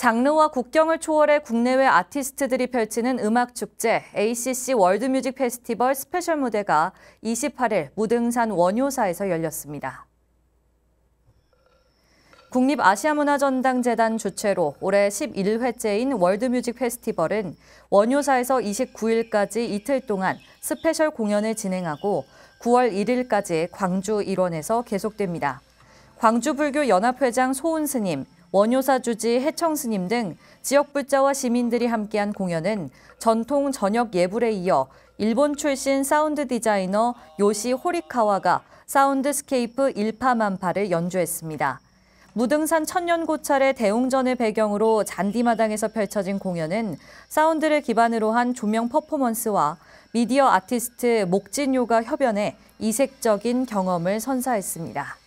장르와 국경을 초월해 국내외 아티스트들이 펼치는 음악 축제 ACC 월드뮤직 페스티벌 스페셜 무대가 28일 무등산 원효사에서 열렸습니다. 국립아시아문화전당재단 주최로 올해 11회째인 월드뮤직 페스티벌은 원효사에서 29일까지 이틀 동안 스페셜 공연을 진행하고 9월 1일까지 광주 일원에서 계속됩니다. 광주불교연합회장 소은스님, 원효사 주지 해청 스님 등 지역 불자와 시민들이 함께한 공연은 전통 저녁 예불에 이어 일본 출신 사운드 디자이너 요시 호리카와가 사운드스케이프 일파만파를 연주했습니다. 무등산 천년고찰의 대웅전을 배경으로 잔디마당에서 펼쳐진 공연은 사운드를 기반으로 한 조명 퍼포먼스와 미디어 아티스트 목진요가 협연에 이색적인 경험을 선사했습니다.